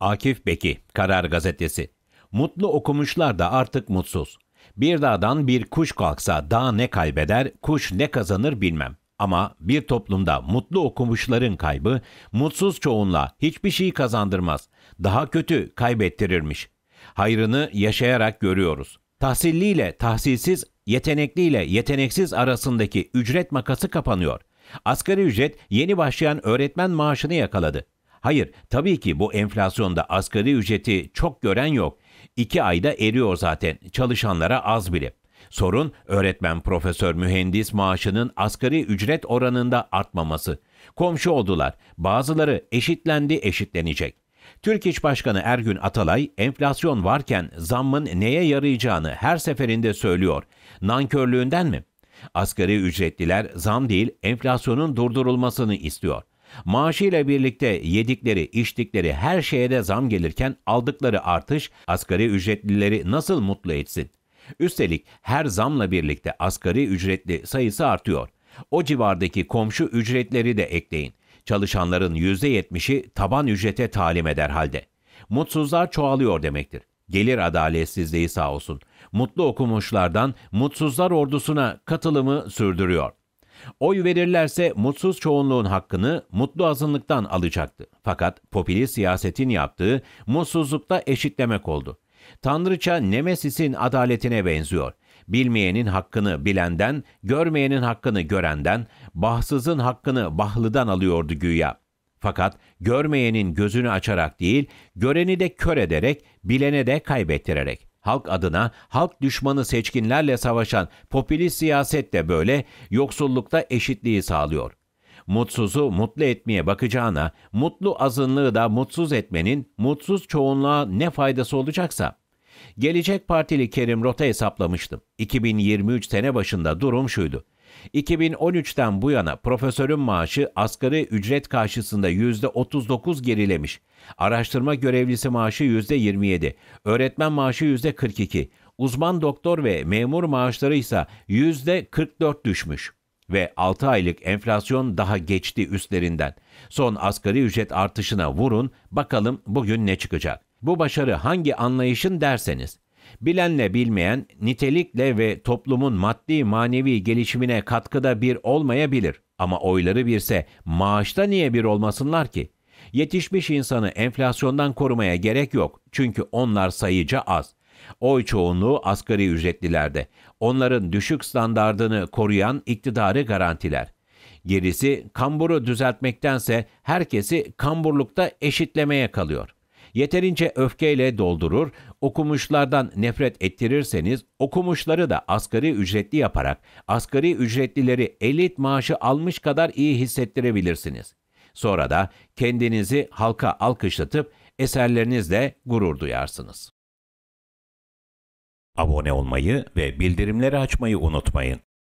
Akif Beki, Karar Gazetesi. Mutlu okumuşlar da artık mutsuz. Bir dağdan bir kuş kalksa dağ ne kaybeder, kuş ne kazanır bilmem. Ama bir toplumda mutlu okumuşların kaybı, mutsuz çoğunla hiçbir şey kazandırmaz. Daha kötü kaybettirirmiş. Hayrını yaşayarak görüyoruz. Tahsilliyle tahsilsiz, yetenekliyle yeteneksiz arasındaki ücret makası kapanıyor. Asgari ücret yeni başlayan öğretmen maaşını yakaladı. Hayır, tabii ki bu enflasyonda asgari ücreti çok gören yok. İki ayda eriyor zaten, çalışanlara az bile. Sorun öğretmen, profesör, mühendis maaşının asgari ücret oranında artmaması. Komşu oldular. Bazıları eşitlendi, eşitlenecek. Türk İş Başkanı Ergün Atalay, enflasyon varken zammın neye yarayacağını her seferinde söylüyor. Nankörlüğünden mi? Asgari ücretliler zam değil, enflasyonun durdurulmasını istiyor. Maaşıyla birlikte yedikleri, içtikleri her şeye de zam gelirken aldıkları artış asgari ücretlileri nasıl mutlu etsin? Üstelik her zamla birlikte asgari ücretli sayısı artıyor. O civardaki komşu ücretleri de ekleyin. Çalışanların %70'i taban ücrete talim eder halde. Mutsuzlar çoğalıyor demektir. Gelir adaletsizliği sağ olsun. Mutlu okumuşlardan mutsuzlar ordusuna katılımı sürdürüyor. Oy verirlerse mutsuz çoğunluğun hakkını mutlu azınlıktan alacaktı. Fakat popülist siyasetin yaptığı mutsuzlukta eşitlemek oldu. Tanrıça Nemesis'in adaletine benziyor. Bilmeyenin hakkını bilenden, görmeyenin hakkını görenden, bahsızın hakkını bahlıdan alıyordu güya. Fakat görmeyenin gözünü açarak değil, göreni de kör ederek, bilene de kaybettirerek halk adına halk düşmanı seçkinlerle savaşan popülist siyaset de böyle yoksullukta eşitliği sağlıyor. Mutsuzu mutlu etmeye bakacağına, mutlu azınlığı da mutsuz etmenin mutsuz çoğunluğa ne faydası olacaksa. Gelecek Partili Kerim Rota hesaplamıştım. 2023 sene başında durum şuydu. 2013'ten bu yana profesörün maaşı asgari ücret karşısında %39 gerilemiş. Araştırma görevlisi maaşı %27, öğretmen maaşı %42, uzman doktor ve memur maaşları ise %44 düşmüş ve 6 aylık enflasyon daha geçti üstlerinden. Son asgari ücret artışına vurun, bakalım bugün ne çıkacak. Bu başarı hangi anlayışın derseniz. Bilenle bilmeyen nitelikle ve toplumun maddi manevi gelişimine katkıda bir olmayabilir ama oyları birse maaşta niye bir olmasınlar ki? Yetişmiş insanı enflasyondan korumaya gerek yok çünkü onlar sayıca az. Oy çoğunluğu asgari ücretlilerde. Onların düşük standardını koruyan iktidarı garantiler. Gerisi kamburu düzeltmektense herkesi kamburlukta eşitlemeye kalıyor. Yeterince öfkeyle doldurur, Okumuşlardan nefret ettirirseniz okumuşları da asgari ücretli yaparak asgari ücretlileri elit maaşı almış kadar iyi hissettirebilirsiniz. Sonra da kendinizi halka alkışlatıp eserlerinizle gurur duyarsınız. Abone olmayı ve bildirimleri açmayı unutmayın.